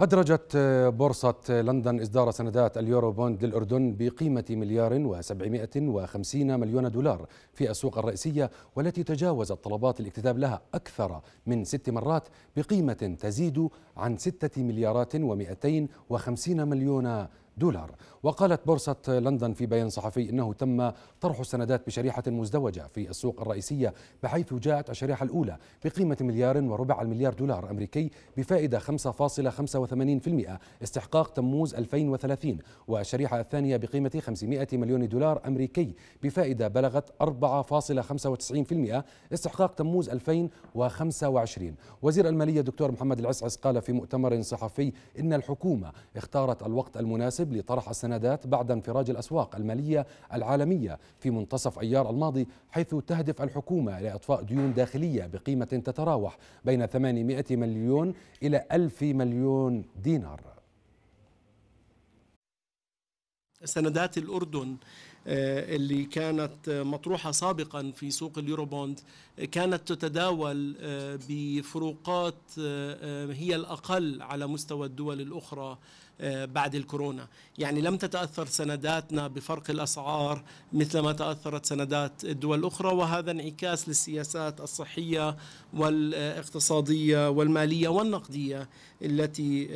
أدرجت آه، بورصة آه، لندن إصدار سندات اليورو بوند للأردن بقيمة مليار و750 مليون دولار في السوق الرئيسية والتي تجاوزت طلبات الاكتتاب لها أكثر من ست مرات بقيمة تزيد عن 6 مليارات و250 مليون دولار وقالت بورصة لندن في بيان صحفي أنه تم طرح السندات بشريحة مزدوجة في السوق الرئيسية بحيث جاءت الشريحة الأولى بقيمة مليار وربع المليار دولار أمريكي بفائدة 5.85% استحقاق تموز 2030 والشريحة الثانية بقيمة 500 مليون دولار أمريكي بفائدة بلغت 4.95% استحقاق تموز 2025 وزير المالية دكتور محمد العسعس قال في مؤتمر صحفي إن الحكومة اختارت الوقت المناسب المناسب لطرح السندات بعد انفراج الأسواق المالية العالمية في منتصف أيار الماضي حيث تهدف الحكومة لإطفاء ديون داخلية بقيمة تتراوح بين 800 مليون إلى 1000 مليون دينار سندات الأردن آه، اللي كانت آه، مطروحة سابقا في سوق اليوروبوند آه، كانت تتداول بفروقات هي الأقل على مستوى الدول الأخرى بعد الكورونا يعني لم تتأثر سنداتنا بفرق الأسعار مثل ما تأثرت سندات الدول الأخرى وهذا انعكاس للسياسات الصحية والاقتصادية والمالية والنقدية التي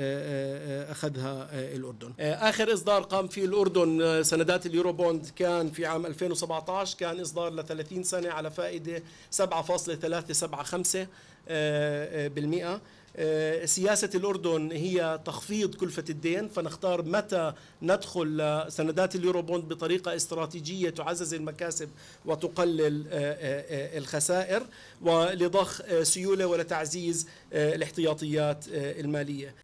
أخذها الأردن آخر إصدار قام فيه الأردن الأردن آه، سندات اليورو بوند كان في عام 2017 كان إصدار ل 30 سنة على فائدة 7.375 آه، آه، سياسة الأردن هي تخفيض كلفة الدين فنختار متى ندخل سندات اليوروبوند بطريقة استراتيجية تعزز المكاسب وتقلل الخسائر ولضخ سيولة ولتعزيز الاحتياطيات المالية